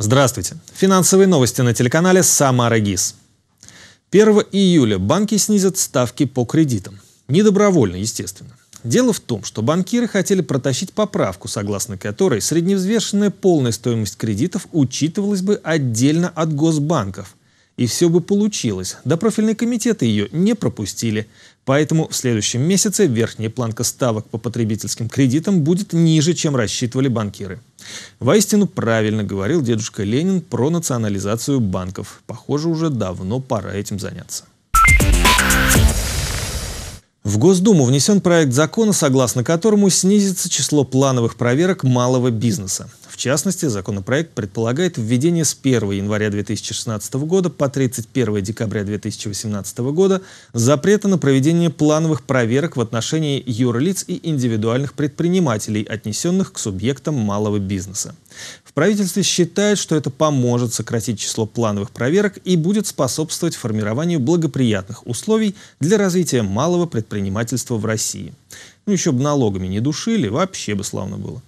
Здравствуйте. Финансовые новости на телеканале «Самара ГИС». 1 июля банки снизят ставки по кредитам. Недобровольно, естественно. Дело в том, что банкиры хотели протащить поправку, согласно которой средневзвешенная полная стоимость кредитов учитывалась бы отдельно от госбанков, и все бы получилось, да профильные комитеты ее не пропустили. Поэтому в следующем месяце верхняя планка ставок по потребительским кредитам будет ниже, чем рассчитывали банкиры. Воистину правильно говорил дедушка Ленин про национализацию банков. Похоже, уже давно пора этим заняться. В Госдуму внесен проект закона, согласно которому снизится число плановых проверок малого бизнеса частности, законопроект предполагает введение с 1 января 2016 года по 31 декабря 2018 года запрета на проведение плановых проверок в отношении юрлиц и индивидуальных предпринимателей, отнесенных к субъектам малого бизнеса. В правительстве считают, что это поможет сократить число плановых проверок и будет способствовать формированию благоприятных условий для развития малого предпринимательства в России. Ну еще бы налогами не душили, вообще бы славно было.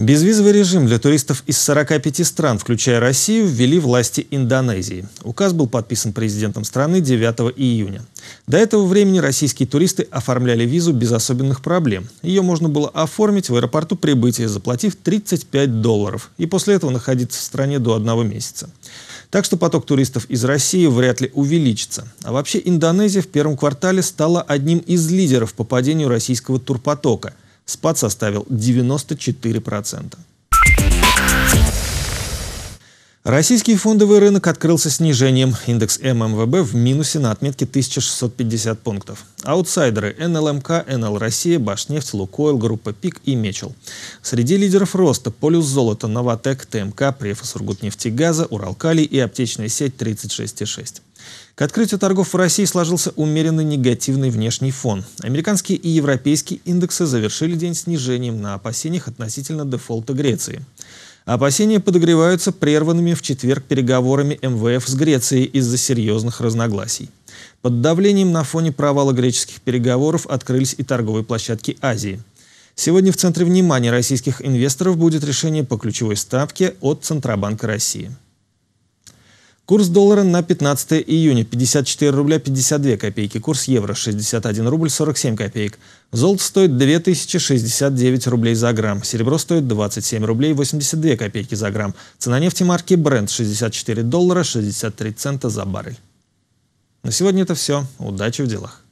Безвизовый режим для туристов из 45 стран, включая Россию, ввели власти Индонезии. Указ был подписан президентом страны 9 июня. До этого времени российские туристы оформляли визу без особенных проблем. Ее можно было оформить в аэропорту прибытия, заплатив 35 долларов, и после этого находиться в стране до одного месяца. Так что поток туристов из России вряд ли увеличится. А вообще Индонезия в первом квартале стала одним из лидеров по падению российского турпотока – спад составил 94%. Российский фондовый рынок открылся снижением. Индекс ММВБ в минусе на отметке 1650 пунктов. Аутсайдеры – НЛМК, НЛ Россия, Башнефть, Лукойл, Группа ПИК и Мечел. Среди лидеров роста – Полюс Золото, Новотек, ТМК, Префа Сургутнефтегаза, Уралкалий и аптечная сеть 36,6. К открытию торгов в России сложился умеренно негативный внешний фон. Американские и европейские индексы завершили день снижением на опасениях относительно дефолта Греции. Опасения подогреваются прерванными в четверг переговорами МВФ с Грецией из-за серьезных разногласий. Под давлением на фоне провала греческих переговоров открылись и торговые площадки Азии. Сегодня в центре внимания российских инвесторов будет решение по ключевой ставке от Центробанка России. Курс доллара на 15 июня 54 рубля 52 копейки. Курс евро 61 рубль 47 копеек. Золото стоит 2069 рублей за грамм. Серебро стоит 27 рублей 82 копейки за грамм. Цена нефти марки Brent 64 доллара 63 цента за баррель. На сегодня это все. Удачи в делах.